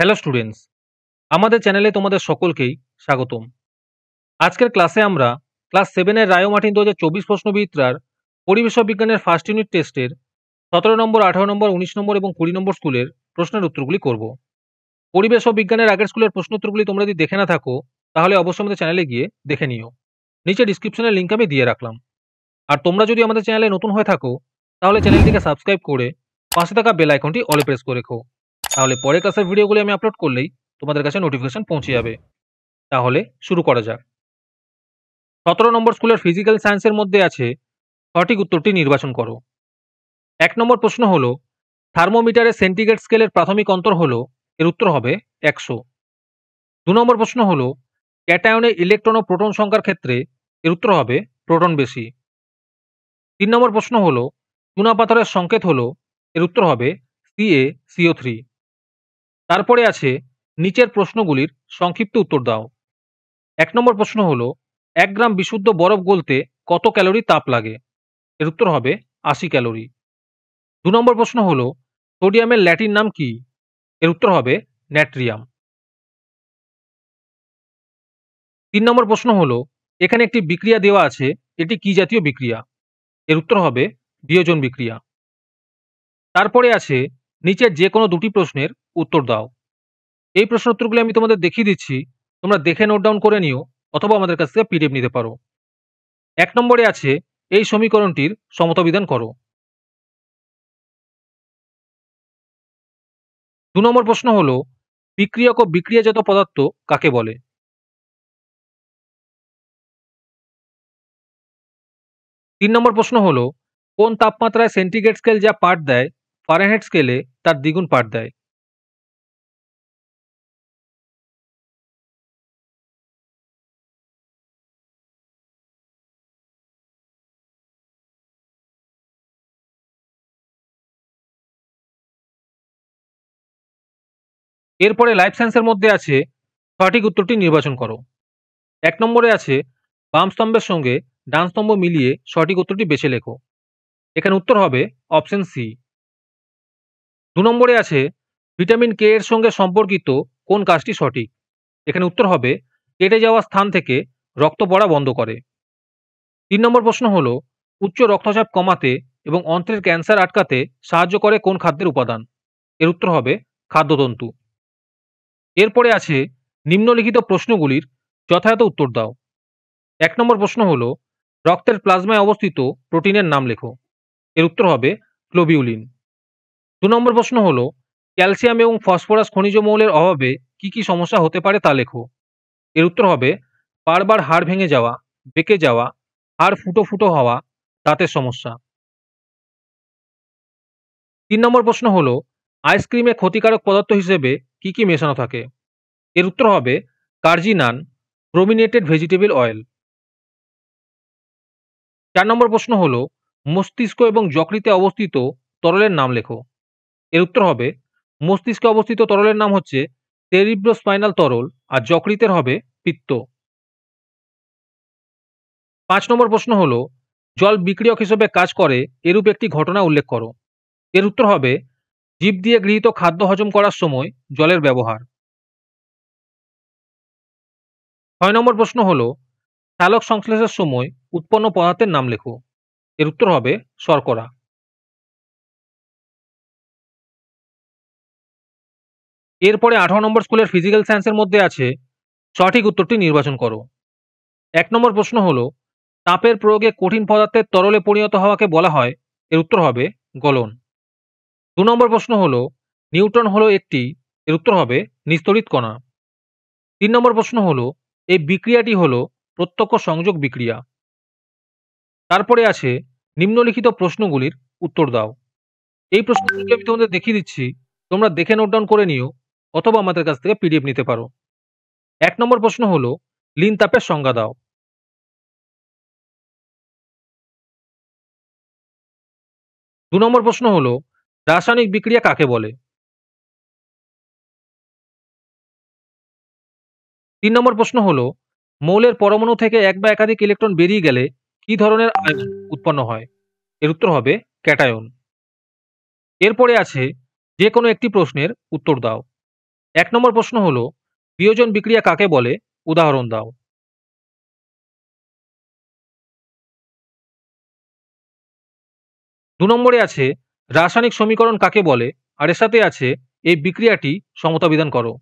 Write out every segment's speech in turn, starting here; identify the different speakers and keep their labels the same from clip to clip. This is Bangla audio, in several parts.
Speaker 1: হ্যালো স্টুডেন্টস আমাদের চ্যানেলে তোমাদের সকলকেই স্বাগতম আজকের ক্লাসে আমরা ক্লাস সেভেনের রায় মাঠিন দু হাজার চব্বিশ প্রশ্নবিদ্রার পরিবেশ বিজ্ঞানের ফার্স্ট ইউনিট টেস্টের সতেরো নম্বর আঠারো নম্বর উনিশ নম্বর এবং কুড়ি নম্বর স্কুলের প্রশ্নের উত্তরগুলি করব পরিবেশ বিজ্ঞানের আগের স্কুলের প্রশ্ন উত্তরগুলি তোমরা যদি দেখে না থাকো তাহলে অবশ্যই আমাদের চ্যানেলে গিয়ে দেখে নিও নিচে ডিসক্রিপশনের লিঙ্ক আমি দিয়ে রাখলাম আর তোমরা যদি আমাদের চ্যানেলে নতুন হয়ে থাকো তাহলে চ্যানেলটিকে সাবস্ক্রাইব করে পাশে থাকা বেল আইকনটি অলে প্রেস করে রেখো তাহলে পরে ক্লাসের ভিডিওগুলি আমি আপলোড করলেই তোমাদের কাছে নোটিফিকেশন পৌঁছে যাবে তাহলে শুরু করা যাক সতেরো নম্বর স্কুলের ফিজিক্যাল সায়েন্সের মধ্যে আছে সঠিক উত্তরটি নির্বাচন করো এক নম্বর প্রশ্ন হল থার্মোমিটারের সেন্টিগ্রেড স্কেলের প্রাথমিক অন্তর হল এর উত্তর হবে একশো দু নম্বর প্রশ্ন হল ক্যাটায়নে ইলেকট্রন ও প্রোটন সংখ্যার ক্ষেত্রে এর উত্তর হবে প্রোটন বেশি তিন নম্বর প্রশ্ন হল পাথরের সংকেত হল এর উত্তর হবে সিএ সিও থ্রি তারপরে আছে নিচের প্রশ্নগুলির সংক্ষিপ্ত উত্তর দাও এক নম্বর প্রশ্ন হল এক গ্রাম বিশুদ্ধ বরফ গলতে কত ক্যালোরি তাপ লাগে এর উত্তর
Speaker 2: হবে আশি ক্যালোরি দু নম্বর প্রশ্ন হল সোডিয়ামের ল্যাটিন নাম কি এর উত্তর হবে ন্যাট্রিয়াম
Speaker 1: তিন নম্বর প্রশ্ন হল এখানে একটি বিক্রিয়া দেওয়া আছে এটি কি জাতীয় বিক্রিয়া এর উত্তর হবে বিয়োজন বিক্রিয়া তারপরে আছে নিচের যে কোনো দুটি প্রশ্নের উত্তর দাও এই প্রশ্ন উত্তরগুলি আমি তোমাদের দেখিয়ে দিচ্ছি তোমরা দেখে নোট ডাউন করে নিও
Speaker 2: অথবা আমাদের কাছ থেকে পিডিএফ নিতে পারো এক নম্বরে আছে এই সমীকরণটির সমতাবিধান করো দু নম্বর প্রশ্ন হল বিক্রিয়ক ও বিক্রিয়াজাত পদার্থ কাকে বলে তিন নম্বর প্রশ্ন হল কোন তাপমাত্রায় সেন্টিগ্রেড স্কেল যা পাঠ দেয় ফারেনহেড স্কেলে তার দ্বিগুণ পাঠ দেয় এরপরে লাইফ সায়েন্সের মধ্যে আছে সঠিক উত্তরটি নির্বাচন করো
Speaker 1: এক নম্বরে আছে বাম স্তম্ভের সঙ্গে ডান স্তম্ভ মিলিয়ে সঠিক উত্তরটি বেছে লেখো এখানে উত্তর হবে অপশন সি দু নম্বরে আছে ভিটামিন কে এর সঙ্গে সম্পর্কিত কোন কাজটি সঠিক এখানে উত্তর হবে কেটে যাওয়া স্থান থেকে রক্ত পড়া বন্ধ করে তিন নম্বর প্রশ্ন হলো উচ্চ রক্তচাপ কমাতে এবং অন্ত্রের ক্যান্সার আটকাতে সাহায্য করে কোন খাদ্যের উপাদান এর উত্তর হবে খাদ্যতন্তু এরপরে আছে নিম্নলিখিত প্রশ্নগুলির যথাযথ উত্তর দাও এক নম্বর প্রশ্ন হল রক্তের প্লাজমায় অবস্থিত প্রোটিনের নাম লেখো এর উত্তর হবে ক্লোবিউলিন দু নম্বর প্রশ্ন হল ক্যালসিয়াম এবং ফসফরাস খনিজ মৌলের অভাবে কি কি সমস্যা হতে পারে তা লেখো এর উত্তর হবে বারবার হাড় ভেঙে যাওয়া বেঁকে যাওয়া হাড় ফুটো ফুটো হওয়া দাঁতের সমস্যা তিন নম্বর প্রশ্ন হলো আইসক্রিমে ক্ষতিকারক পদার্থ হিসেবে কি কি মেশানো থাকে এর উত্তর হবে কার্জিনান প্রমিনেটেড ভেজিটেবল অয়েল চার নম্বর প্রশ্ন হল মস্তিষ্ক এবং যকৃতে অবস্থিত তরলের নাম লেখো এর উত্তর হবে মস্তিষ্কে অবস্থিত তরলের নাম হচ্ছে টেরিব্রো স্পাইনাল তরল আর যকৃতের হবে পিত্ত পাঁচ নম্বর প্রশ্ন হল জল বিক্রিয়ক হিসেবে কাজ করে এরূপ একটি ঘটনা উল্লেখ করো এর উত্তর হবে জীব দিয়ে গৃহীত খাদ্য হজম করার সময় জলের ব্যবহার ছয় নম্বর প্রশ্ন
Speaker 2: হল চালক সংশ্লেষের সময় উৎপন্ন পদার্থের নাম লেখো এর উত্তর হবে শর্করা এরপরে আঠারো নম্বর স্কুলের ফিজিক্যাল সায়েন্সের মধ্যে আছে সঠিক উত্তরটি নির্বাচন করো
Speaker 1: এক নম্বর প্রশ্ন হল তাপের প্রয়োগে কঠিন পদার্থের তরলে পরিণত হওয়াকে বলা হয় এর উত্তর হবে গলন দু নম্বর প্রশ্ন হল নিউটন হলো একটি এর উত্তর হবে নিস্তরিত কণা তিন নম্বর প্রশ্ন হলো এই বিক্রিয়াটি হল প্রত্যক্ষ সংযোগ বিক্রিয়া তারপরে আছে নিম্নলিখিত প্রশ্নগুলির উত্তর দাও এই প্রশ্নগুলি আমি তোমাদের দেখিয়ে দিচ্ছি তোমরা দেখে নোট ডাউন করে
Speaker 2: নিও অথবা আমাদের কাছ থেকে পিডিএফ নিতে পারো এক নম্বর প্রশ্ন হল লিন তাপের সংজ্ঞা দাও দু নম্বর প্রশ্ন হলো রাসায়নিক বিক্রিয়া কাকে বলে তিন নম্বর প্রশ্ন হলো
Speaker 1: মৌলের পরমাণু থেকে এক বা একাধিক ইলেকট্রন বেরিয়ে গেলে কি ধরনের আয়ন উৎপন্ন হয় এর উত্তর হবে ক্যাটায়ন এরপরে আছে যে কোনো একটি প্রশ্নের উত্তর
Speaker 2: দাও এক নম্বর প্রশ্ন হলো বিয়োজন বিক্রিয়া কাকে বলে উদাহরণ দাও দু নম্বরে আছে রাসায়নিক সমীকরণ কাকে বলে আর এর সাথে আছে এই বিক্রিয়াটি সমতা বিধান করো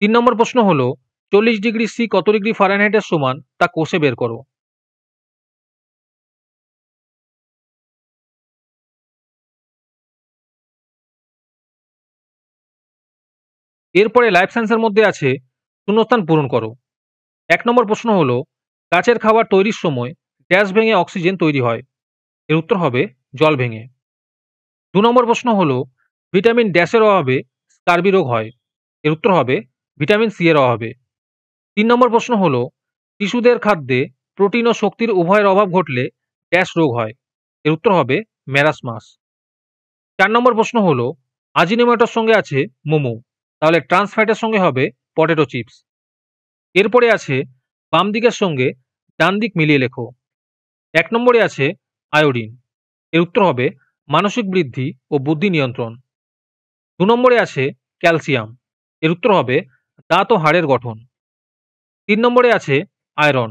Speaker 2: তিন নম্বর প্রশ্ন হল চল্লিশ ডিগ্রি সি কত ডিগ্রি ফারেনহাইটের সমান তা কোষে বের করো এরপরে লাইফ সায়েন্সের মধ্যে আছে শূন্যস্থান পূরণ করো
Speaker 1: এক নম্বর প্রশ্ন হলো গাছের খাবার তৈরির সময় গ্যাস ভেঙে অক্সিজেন তৈরি হয় এর উত্তর হবে জল ভেঙে দু নম্বর প্রশ্ন হল ভিটামিন ড্যাশের অভাবে স্কার্বি রোগ হয় এর উত্তর হবে ভিটামিন সি এর অভাবে তিন নম্বর প্রশ্ন হল শিশুদের খাদ্যে প্রোটিন ও শক্তির উভয়ের অভাব ঘটলে ড্যাশ রোগ হয় এর উত্তর হবে ম্যারাসমাস চার নম্বর প্রশ্ন হল আজিনেমাটোর সঙ্গে আছে মোমো তাহলে ট্রান্সফ্যাটের সঙ্গে হবে পটেটো চিপস এরপরে আছে বাম দিকের সঙ্গে ডান দিক মিলিয়ে লেখো এক নম্বরে আছে আয়োডিন এর উত্তর হবে মানসিক বৃদ্ধি ও বুদ্ধি নিয়ন্ত্রণ দু নম্বরে আছে ক্যালসিয়াম এর উত্তর হবে দাঁত ও হাড়ের গঠন তিন নম্বরে আছে আয়রন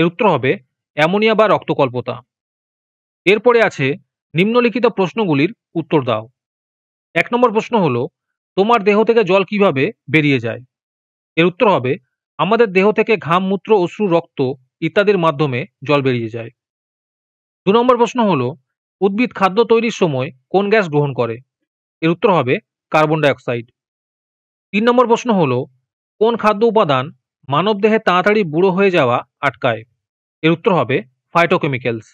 Speaker 1: এর উত্তর হবে অ্যামোনিয়া বা রক্তকল্পতা এরপরে আছে নিম্নলিখিত প্রশ্নগুলির উত্তর দাও এক নম্বর প্রশ্ন হল তোমার দেহ থেকে জল কিভাবে বেরিয়ে যায় এর উত্তর হবে আমাদের দেহ থেকে ঘাম মূত্র অশ্রু রক্ত ইত্যাদির মাধ্যমে জল বেরিয়ে যায় দু নম্বর প্রশ্ন হলো উদ্ভিদ খাদ্য তৈরির সময় কোন গ্যাস গ্রহণ করে এর উত্তর হবে কার্বন ডাইঅক্সাইড তিন নম্বর প্রশ্ন হলো কোন খাদ্য উপাদান মানবদেহে তাড়াতাড়ি
Speaker 2: বুড়ো হয়ে যাওয়া আটকায় এর উত্তর হবে ফাইটোকেমিক্যালস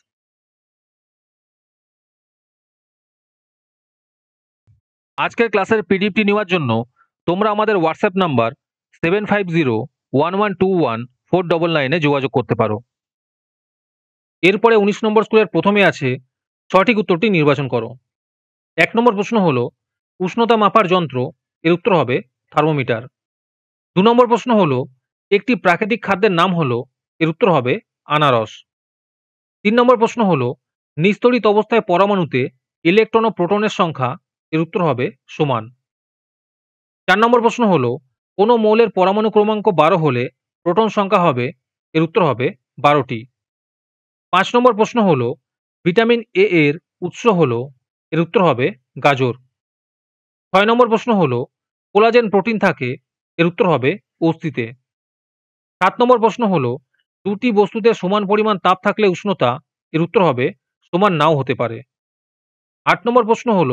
Speaker 2: আজকের ক্লাসের পিডিএফটি
Speaker 1: নেওয়ার জন্য তোমরা আমাদের WhatsApp number seven five zero one one two one four double যোগাযোগ করতে পারো এরপরে উনিশ নম্বর স্কুলের প্রথমে আছে সঠিক উত্তরটি নির্বাচন করো এক নম্বর প্রশ্ন হলো উষ্ণতা মাপার যন্ত্র এর উত্তর হবে থার্মোমিটার দু নম্বর প্রশ্ন হলো একটি প্রাকৃতিক খাদ্যের নাম হলো এর উত্তর হবে আনারস তিন নম্বর প্রশ্ন হলো নিস্তরিত অবস্থায় পরমাণুতে ইলেকট্রন ও প্রোটনের সংখ্যা এর উত্তর হবে সমান চার নম্বর প্রশ্ন হলো কোনো মৌলের পরমাণু ক্রমাঙ্ক বারো হলে প্রোটন সংখ্যা হবে এর উত্তর হবে বারোটি পাঁচ নম্বর প্রশ্ন হল ভিটামিন এ এর উৎস হল এর উত্তর হবে গাজর ছয় নম্বর প্রশ্ন হল কোলাজেন প্রোটিন থাকে এর উত্তর হবে অস্থিতে সাত নম্বর প্রশ্ন হল দুটি বস্তুতে সমান পরিমাণ তাপ থাকলে উষ্ণতা এর উত্তর হবে সমান নাও হতে পারে আট নম্বর প্রশ্ন হল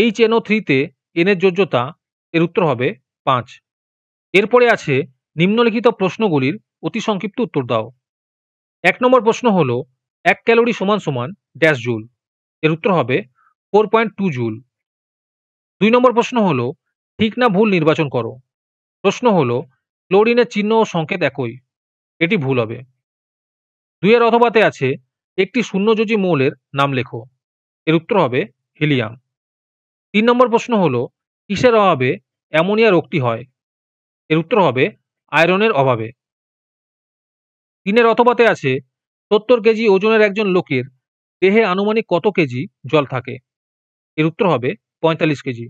Speaker 1: এইচ এনও থ্রিতে এনের যোজ্যতা এর উত্তর হবে পাঁচ এরপরে আছে নিম্নলিখিত প্রশ্নগুলির অতি সংক্ষিপ্ত উত্তর দাও এক নম্বর প্রশ্ন হল এক ক্যালোরি সমান সমান ড্যাশ জুল এর উত্তর হবে ফোর পয়েন্ট টু জুল দুই নম্বর প্রশ্ন হল ঠিক না ভুল নির্বাচন করো প্রশ্ন হল ক্লোরিনের চিহ্ন ও সংকেত একই এটি ভুল হবে দুইয়ের অথবাতে আছে একটি শূন্যযোজি মৌলের নাম লেখো এর উত্তর হবে হিলিয়াম তিন নম্বর প্রশ্ন হল কিসের অভাবে অ্যামোনিয়া রোগটি হয় এর উত্তর হবে আয়রনের অভাবে দিনের অথবাতে আছে সত্তর কেজি ওজনের একজন লোকের দেহে আনুমানিক কত কেজি জল থাকে এর উত্তর হবে পঁয়তাল্লিশ কেজি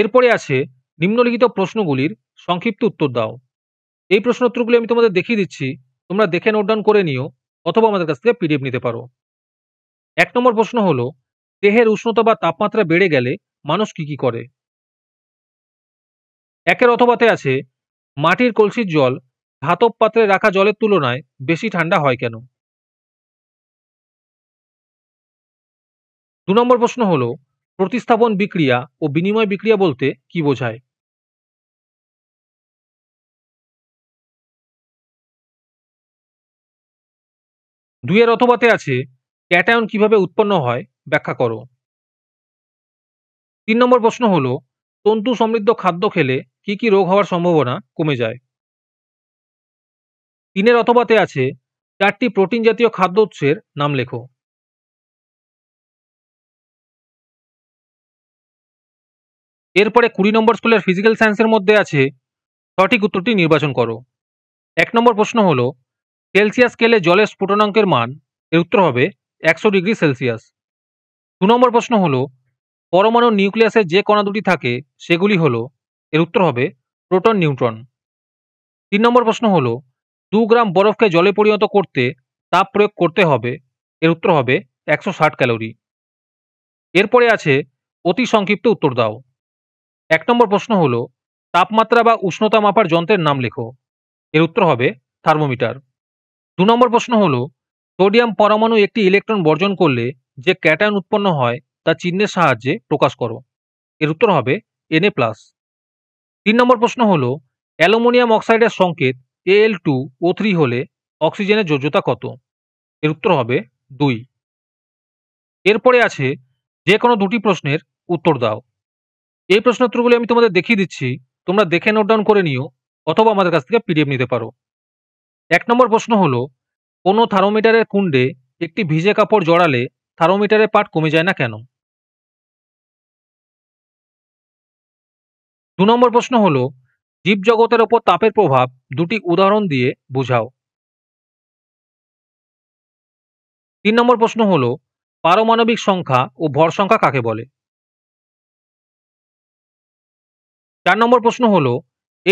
Speaker 1: এরপরে আছে নিম্নলিখিত প্রশ্নগুলির সংক্ষিপ্ত উত্তর দাও এই প্রশ্ন উত্তরগুলি আমি তোমাদের দেখিয়ে দিচ্ছি তোমরা দেখে নোট ডাউন করে নিও অথবা আমাদের কাছ থেকে পিডিএফ নিতে পারো এক নম্বর প্রশ্ন হলো দেহের উষ্ণতা বা তাপমাত্রা বেড়ে গেলে মানুষ কি কি করে একের অথবাতে আছে মাটির কলসির জল ধাতব পাত্রে রাখা জলের তুলনায় বেশি ঠান্ডা হয় কেন
Speaker 2: দু নম্বর প্রশ্ন হল প্রতিস্থাপন বিক্রিয়া ও বিনিময় বিক্রিয়া বলতে কি বোঝায় দুইয়ের অথবাতে আছে ক্যাটায়ন কিভাবে উৎপন্ন হয় ব্যাখ্যা করো তিন নম্বর প্রশ্ন হল
Speaker 1: তন্তু সমৃদ্ধ খাদ্য খেলে কি কি রোগ হওয়ার সম্ভাবনা কমে যায়
Speaker 2: তিনের অথবাতে আছে চারটি প্রোটিন জাতীয় খাদ্য উৎসের নাম লেখো এরপরে কুড়ি নম্বর স্কুলের ফিজিক্যাল সায়েন্সের মধ্যে আছে সঠিক উত্তরটি নির্বাচন করো এক
Speaker 1: নম্বর প্রশ্ন হলো সেলসিয়াস স্কেলে জলের স্ফুটনাঙ্কের মান এর উত্তর হবে একশো ডিগ্রি সেলসিয়াস দু নম্বর প্রশ্ন হলো পরমাণু নিউক্লিয়াসের যে কণা দুটি থাকে সেগুলি হলো এর উত্তর হবে প্রোটন নিউট্রন তিন নম্বর প্রশ্ন হল দু গ্রাম বরফকে জলে পরিণত করতে তাপ প্রয়োগ করতে হবে এর উত্তর হবে একশো ষাট ক্যালোরি এরপরে আছে অতি সংক্ষিপ্ত উত্তর দাও এক নম্বর প্রশ্ন হল তাপমাত্রা বা উষ্ণতা মাপার যন্ত্রের নাম লেখো এর উত্তর হবে থার্মোমিটার দু নম্বর প্রশ্ন হল সোডিয়াম পরমাণু একটি ইলেকট্রন বর্জন করলে যে ক্যাটায়ন উৎপন্ন হয় তা চিহ্নের সাহায্যে প্রকাশ করো এর উত্তর হবে এনএ প্লাস তিন নম্বর প্রশ্ন হল অ্যালুমিনিয়াম অক্সাইডের সংকেত এল টু ও থ্রি হলে অক্সিজেনের যোজ্যতা কত এর উত্তর হবে দুই এরপরে আছে যে কোনো দুটি প্রশ্নের উত্তর দাও এই প্রশ্ন উত্তরগুলি আমি তোমাদের দেখিয়ে দিচ্ছি তোমরা দেখে নোট ডাউন করে নিও অথবা আমাদের কাছ থেকে পিডিএফ নিতে পারো এক নম্বর প্রশ্ন হলো কোনো থার্মোমিটারের কুণ্ডে একটি ভিজে কাপড় জড়ালে থার্মোমিটারের পাট কমে যায় না কেন
Speaker 2: দু নম্বর প্রশ্ন হল জীবজগতের ওপর তাপের প্রভাব দুটি উদাহরণ দিয়ে বোঝাও তিন নম্বর প্রশ্ন হল পারমাণবিক সংখ্যা ও ভর সংখ্যা কাকে বলে চার নম্বর প্রশ্ন হল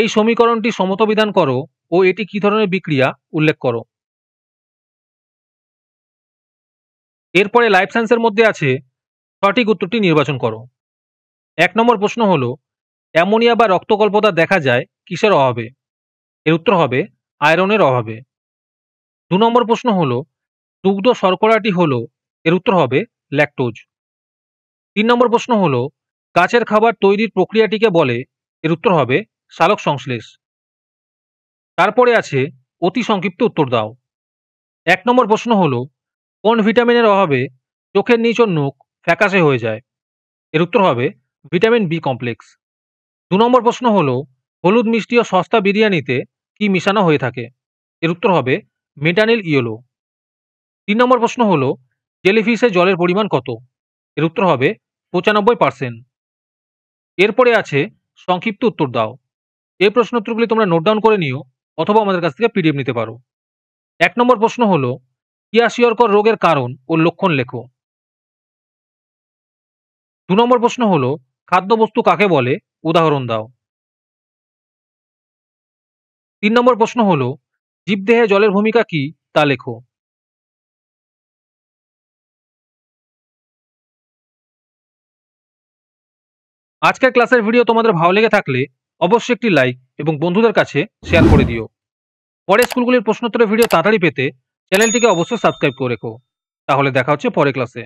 Speaker 2: এই সমীকরণটি সমতবিধান করো ও এটি কী ধরনের বিক্রিয়া উল্লেখ করো এরপরে
Speaker 1: লাইফ সায়েন্সের মধ্যে আছে সঠিক উত্তরটি নির্বাচন করো এক নম্বর প্রশ্ন হলো অ্যামোনিয়া বা রক্তকল্পতা দেখা যায় কিসের অভাবে এর উত্তর হবে আয়রনের অভাবে দু নম্বর প্রশ্ন হলো দুগ্ধ শর্করাটি হল এর উত্তর হবে ল্যাকটোজ তিন নম্বর প্রশ্ন হল গাছের খাবার তৈরির প্রক্রিয়াটিকে বলে এর উত্তর হবে সালক সংশ্লেষ তারপরে আছে অতি সংক্ষিপ্ত উত্তর দাও এক নম্বর প্রশ্ন হল কোন ভিটামিনের অভাবে চোখের নিচ ও ফ্যাকাশে হয়ে যায় এর উত্তর হবে ভিটামিন বি কমপ্লেক্স দু নম্বর প্রশ্ন হলো হলুদ মিষ্টি ও সস্তা বিরিয়ানিতে কি মিশানো হয়ে থাকে এর উত্তর হবে মেটানিল ইয়েলো তিন নম্বর প্রশ্ন হলো জেলিফিসে জলের পরিমাণ কত এর উত্তর হবে পঁচানব্বই পার্সেন্ট এরপরে আছে সংক্ষিপ্ত উত্তর দাও এই প্রশ্ন উত্তরগুলি তোমরা নোট ডাউন করে নিও অথবা আমাদের কাছ থেকে পিডিএফ নিতে পারো এক নম্বর প্রশ্ন হলো কিয়াশিয়রকর রোগের কারণ ও লক্ষণ লেখো
Speaker 2: দু নম্বর প্রশ্ন হলো খাদ্যবস্তু কাকে বলে উদাহরণ দাও তিন নম্বর প্রশ্ন হল জীবদেহে জলের ভূমিকা কি তা লেখো আজকের ক্লাসের ভিডিও তোমাদের ভালো লেগে থাকলে অবশ্যই একটি লাইক এবং বন্ধুদের কাছে শেয়ার করে দিও পরে
Speaker 1: স্কুলগুলির প্রশ্নোত্তরের ভিডিও তাড়াতাড়ি পেতে চ্যানেলটিকে অবশ্যই সাবস্ক্রাইব করে রেখো তাহলে দেখা হচ্ছে পরে ক্লাসে